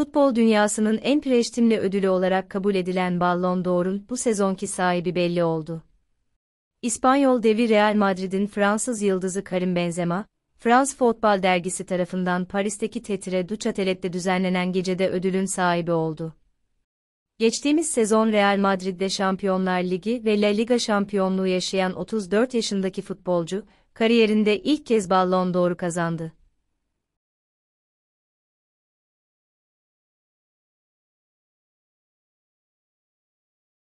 Futbol dünyasının en prestijli ödülü olarak kabul edilen Ballon d'Or'un bu sezonki sahibi belli oldu. İspanyol devi Real Madrid'in Fransız yıldızı Karim Benzema, Frans Futbol dergisi tarafından Paris'teki Tetire du düzenlenen gecede ödülün sahibi oldu. Geçtiğimiz sezon Real Madrid'de Şampiyonlar Ligi ve La Liga şampiyonluğu yaşayan 34 yaşındaki futbolcu, kariyerinde ilk kez Ballon d'Or'u kazandı.